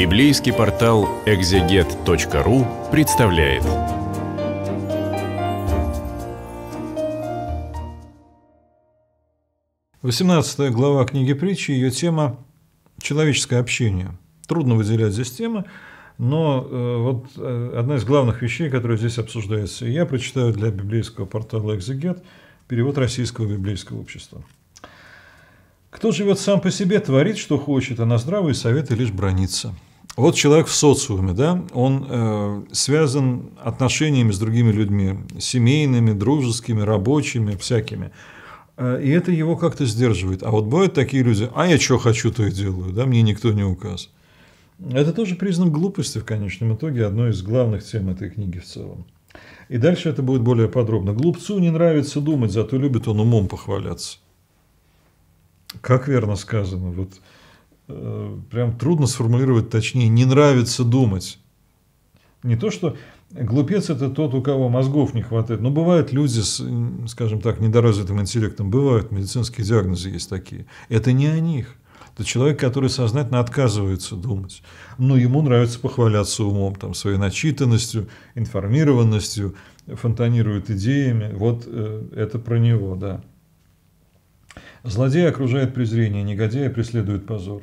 Библейский портал экзегет.ру представляет. Восемнадцатая глава книги притчи, ее тема «Человеческое общение». Трудно выделять здесь темы, но э, вот э, одна из главных вещей, которая здесь обсуждается, я прочитаю для библейского портала «Экзегет» перевод Российского библейского общества. «Кто живет сам по себе, творит, что хочет, а на здравые советы лишь бронится». Вот человек в социуме, да, он э, связан отношениями с другими людьми, семейными, дружескими, рабочими, всякими. Э, и это его как-то сдерживает. А вот бывают такие люди, а я что хочу, то и делаю, да, мне никто не указ. Это тоже признак глупости в конечном итоге, одной из главных тем этой книги в целом. И дальше это будет более подробно. Глупцу не нравится думать, зато любит он умом похваляться. Как верно сказано. Вот Э, прям трудно сформулировать точнее, не нравится думать. Не то, что глупец – это тот, у кого мозгов не хватает. Но бывают люди с, скажем так, недоразвитым интеллектом, бывают, медицинские диагнозы есть такие. Это не о них. Это человек, который сознательно отказывается думать. Но ну, ему нравится похваляться умом, там, своей начитанностью, информированностью, фонтанирует идеями. Вот э, это про него, да. Злодея окружает презрение, негодяя преследует позор.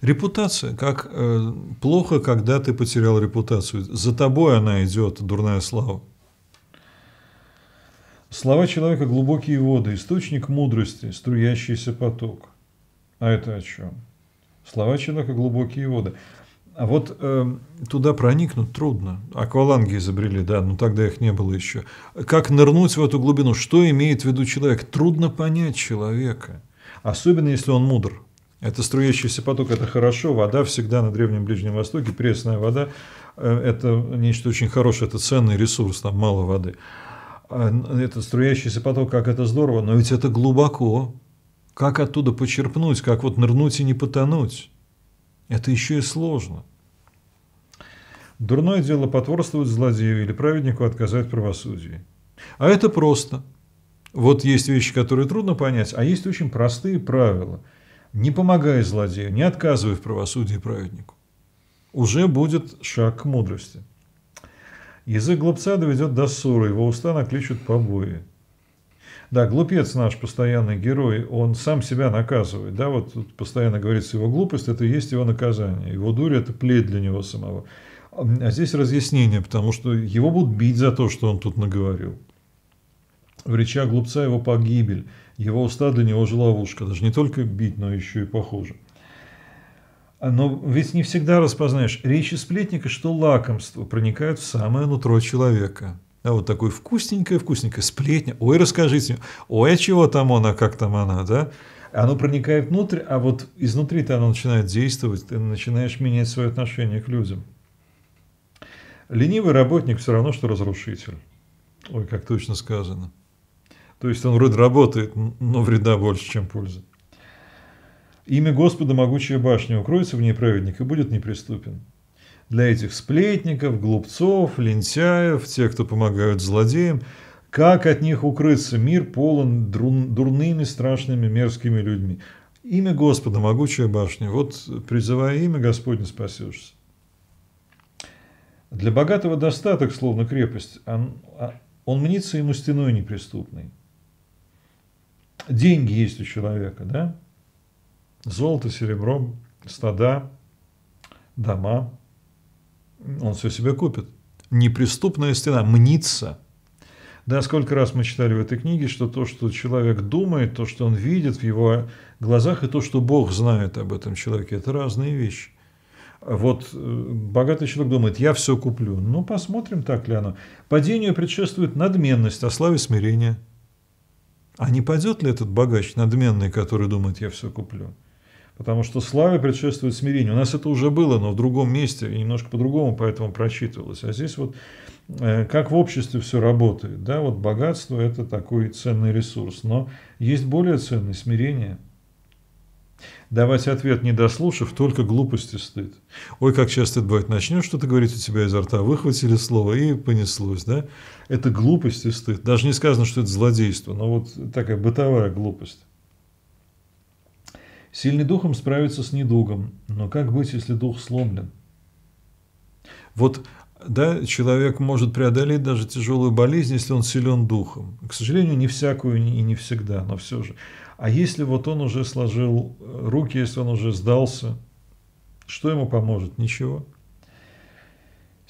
Репутация. Как э, плохо, когда ты потерял репутацию. За тобой она идет, дурная слава. Слова человека – глубокие воды, источник мудрости, струящийся поток. А это о чем? Слова человека – глубокие воды. А вот э, туда проникнуть трудно. Акваланги изобрели, да, но тогда их не было еще. Как нырнуть в эту глубину? Что имеет в виду человек? Трудно понять человека, особенно если он мудр. Это струящийся поток, это хорошо. Вода всегда на Древнем Ближнем Востоке, пресная вода, э, это нечто очень хорошее, это ценный ресурс, там мало воды. А, это струящийся поток, как это здорово, но ведь это глубоко. Как оттуда почерпнуть, как вот нырнуть и не потонуть? Это еще и сложно. Дурное дело потворствовать злодею или праведнику отказать правосудии. А это просто. Вот есть вещи, которые трудно понять, а есть очень простые правила – не помогай злодею, не отказывай в правосудии праведнику. Уже будет шаг к мудрости. Язык глупца доведет до ссоры, его уста накличут побои. Да, глупец наш постоянный герой, он сам себя наказывает. Да, вот тут постоянно говорится, его глупость – это и есть его наказание. Его дурь – это плеть для него самого. А здесь разъяснение, потому что его будут бить за то, что он тут наговорил в речах глупца его погибель, его уста для него же ловушка, даже не только бить, но еще и похоже. А, но ведь не всегда распознаешь, речи сплетника, что лакомство проникает в самое нутро человека. А вот такой вкусненькая, вкусненькая сплетня. Ой, расскажите, ой, а чего там она, как там она, да? Оно проникает внутрь, а вот изнутри-то оно начинает действовать, ты начинаешь менять свое отношение к людям. Ленивый работник все равно, что разрушитель. Ой, как точно сказано. То есть он вроде работает, но вреда больше, чем пользы. Имя Господа – могучая башня, укроется в ней праведник и будет неприступен. Для этих сплетников, глупцов, лентяев, тех, кто помогают злодеям, как от них укрыться? Мир полон дурными, страшными, мерзкими людьми. Имя Господа – могучая башня. Вот призывая имя Господне спасешься. Для богатого достаток, словно крепость, он, а, а, он мнится ему стеной неприступной деньги есть у человека, да? Золото, серебро, стада, дома. Он все себе купит. Неприступная стена, мнится. Да, сколько раз мы читали в этой книге, что то, что человек думает, то, что он видит в его глазах, и то, что Бог знает об этом человеке, это разные вещи. Вот э, богатый человек думает, я все куплю. Ну, посмотрим, так ли оно. Падению предшествует надменность, а славе смирение – а не пойдет ли этот богач надменный, который думает, я все куплю? Потому что славе предшествует смирению. У нас это уже было, но в другом месте, и немножко по-другому поэтому прочитывалось. А здесь вот э, как в обществе все работает. Да? Вот богатство – это такой ценный ресурс, но есть более ценное смирение – Давать ответ, не дослушав, только глупости стыд. Ой, как часто это бывает. Начнешь что-то говорить, у тебя изо рта выхватили слово и понеслось, да? Это глупость и стыд. Даже не сказано, что это злодейство, но вот такая бытовая глупость. Сильный духом справиться с недугом, но как быть, если дух сломлен? Вот да, человек может преодолеть даже тяжелую болезнь, если он силен духом. К сожалению, не всякую и не всегда, но все же. А если вот он уже сложил э, руки, если он уже сдался, что ему поможет? Ничего.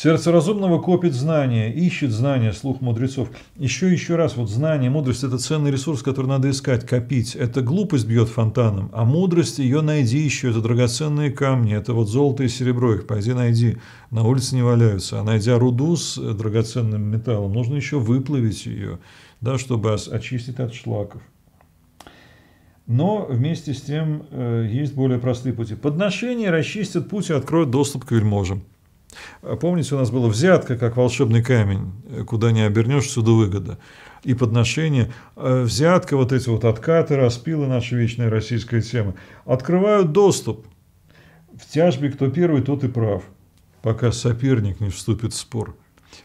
Сердце разумного копит знания, ищет знания, слух мудрецов. Еще еще раз, вот знание, мудрость – это ценный ресурс, который надо искать, копить. Это глупость бьет фонтаном, а мудрость ее найди еще, это драгоценные камни, это вот золото и серебро, их пойди найди, на улице не валяются. А найдя руду с драгоценным металлом, нужно еще выплавить ее, да, чтобы очистить от шлаков. Но вместе с тем э, есть более простые пути. Подношения расчистят путь и откроют доступ к вельможам. А помните, у нас была взятка, как волшебный камень, куда не обернешь, сюда выгода. И подношение, а взятка, вот эти вот откаты, распилы, наша вечная российская тема, открывают доступ. В тяжбе кто первый, тот и прав, пока соперник не вступит в спор.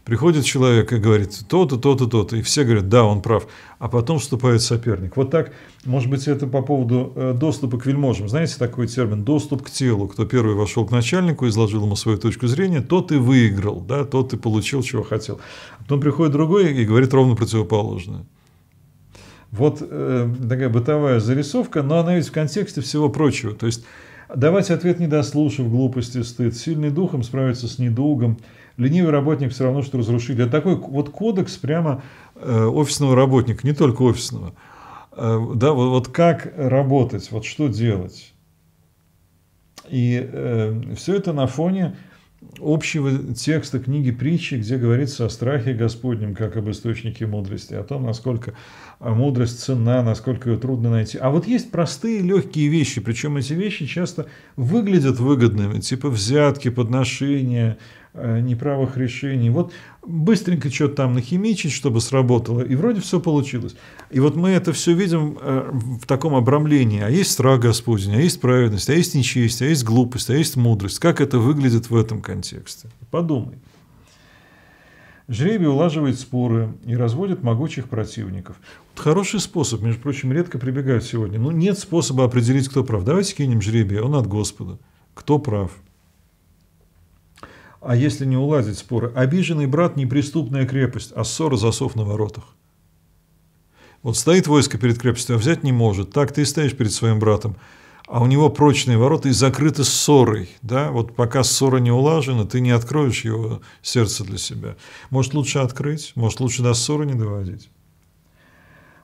Приходит человек и говорит то-то, то-то, то-то, и все говорят, да, он прав, а потом вступает соперник. Вот так, может быть, это по поводу э, доступа к вельможам. Знаете, такой термин – доступ к телу. Кто первый вошел к начальнику, изложил ему свою точку зрения, тот и выиграл, да, тот и получил, чего хотел. А Потом приходит другой и говорит ровно противоположное. Вот э, такая бытовая зарисовка, но она ведь в контексте всего прочего. То есть давать ответ, не дослушав, глупости, стыд. Сильный духом справиться с недугом ленивый работник все равно, что разрушитель. Это такой вот кодекс прямо э, офисного работника, не только офисного. Э, да, вот, вот как работать, вот что делать. И э, все это на фоне общего текста книги притчи, где говорится о страхе Господнем, как об источнике мудрости, о том, насколько э, мудрость цена, насколько ее трудно найти. А вот есть простые, легкие вещи, причем эти вещи часто выглядят выгодными, типа взятки, подношения, Э, неправых решений. Вот быстренько что-то там нахимичить, чтобы сработало, и вроде все получилось. И вот мы это все видим э, в таком обрамлении. А есть страх Господень, а есть праведность, а есть нечестие, а есть глупость, а есть мудрость. Как это выглядит в этом контексте? Подумай. Жребий улаживает споры и разводит могучих противников. Вот хороший способ, между прочим, редко прибегают сегодня. Ну, нет способа определить, кто прав. Давайте кинем жребий, он от Господа. Кто прав? А если не уладить споры, обиженный брат – неприступная крепость, а ссора – засов на воротах. Вот стоит войско перед крепостью, а взять не может. Так ты и стоишь перед своим братом. А у него прочные ворота и закрыты ссорой. Да? Вот пока ссора не улажена, ты не откроешь его сердце для себя. Может, лучше открыть, может, лучше до ссоры не доводить.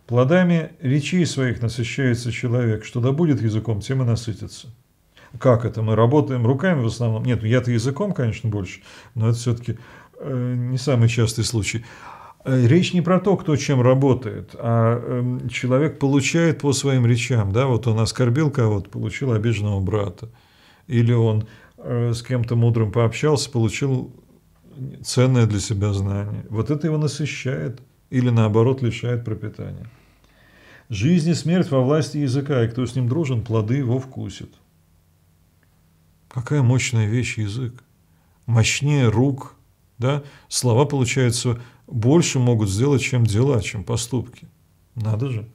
Плодами речей своих насыщается человек, что да будет языком, тем и насытится как это, мы работаем руками в основном. Нет, я-то языком, конечно, больше, но это все-таки э, не самый частый случай. Э, речь не про то, кто чем работает, а эм, человек получает по своим речам. Да? Вот он оскорбил кого-то, получил обиженного брата. Или он э, с кем-то мудрым пообщался, получил ценное для себя знание. Вот это его насыщает или наоборот лишает пропитания. Жизнь и смерть во власти языка, и кто с ним дружен, плоды его вкусит. Какая мощная вещь язык. Мощнее рук, да? Слова, получается, больше могут сделать, чем дела, чем поступки. Надо же.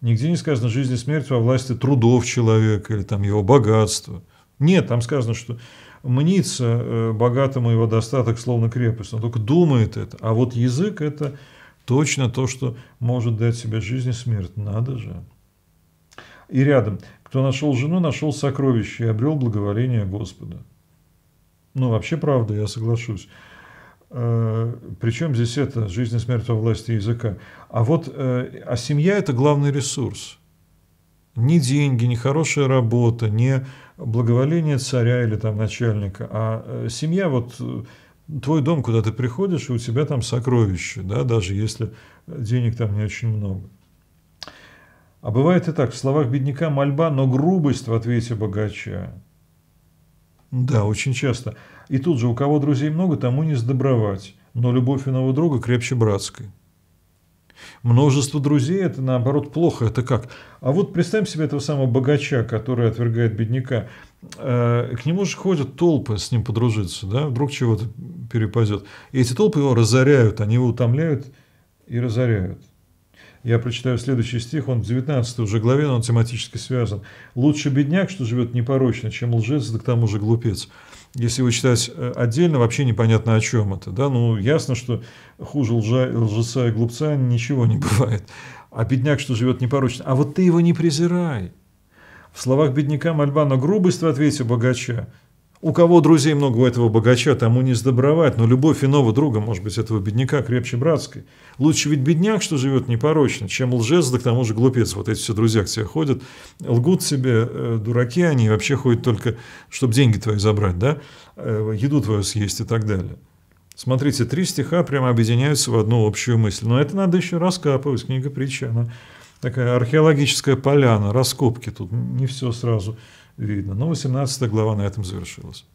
Нигде не сказано жизнь и смерть во власти трудов человека или там его богатства. Нет, там сказано, что мнится э, богатому его достаток словно крепость. Он только думает это. А вот язык – это точно то, что может дать себе жизнь и смерть. Надо же. И рядом. Кто нашел жену, нашел сокровище и обрел благоволение Господа. Ну, вообще правда, я соглашусь. Э, Причем здесь это, жизнь и смерть во власти языка. А вот, э, а семья – это главный ресурс. Не деньги, не хорошая работа, не благоволение царя или там начальника, а э, семья вот твой дом, куда ты приходишь, и у тебя там сокровище, да, даже если денег там не очень много. А бывает и так, в словах бедняка мольба, но грубость в ответе богача. Да, очень часто. И тут же, у кого друзей много, тому не сдобровать. Но любовь иного друга крепче братской. Множество друзей – это, наоборот, плохо. Это как? А вот представим себе этого самого богача, который отвергает бедняка. Э, к нему же ходят толпы с ним подружиться, да? Вдруг чего-то перепадет. И эти толпы его разоряют, они его утомляют и разоряют. Я прочитаю следующий стих, он в 19 уже главе, но он тематически связан. «Лучше бедняк, что живет непорочно, чем лжец, да к тому же глупец». Если его читать э, отдельно, вообще непонятно о чем это. Да? Ну, ясно, что хуже лжа, лжеца и глупца ничего не бывает. А бедняк, что живет непорочно, а вот ты его не презирай. В словах бедняка мольба, но грубость в ответе богача у кого друзей много у этого богача, тому не сдобровать, но любовь иного друга, может быть, этого бедняка крепче братской. Лучше ведь бедняк, что живет непорочно, чем лжец, да к тому же глупец. Вот эти все друзья к тебе ходят, лгут себе, э, дураки они, вообще ходят только, чтобы деньги твои забрать, да, э, еду твою съесть и так далее. Смотрите, три стиха прямо объединяются в одну общую мысль. Но это надо еще раскапывать, книга притча, она такая археологическая поляна, раскопки тут, не все сразу видно. Но 18 глава на этом завершилась.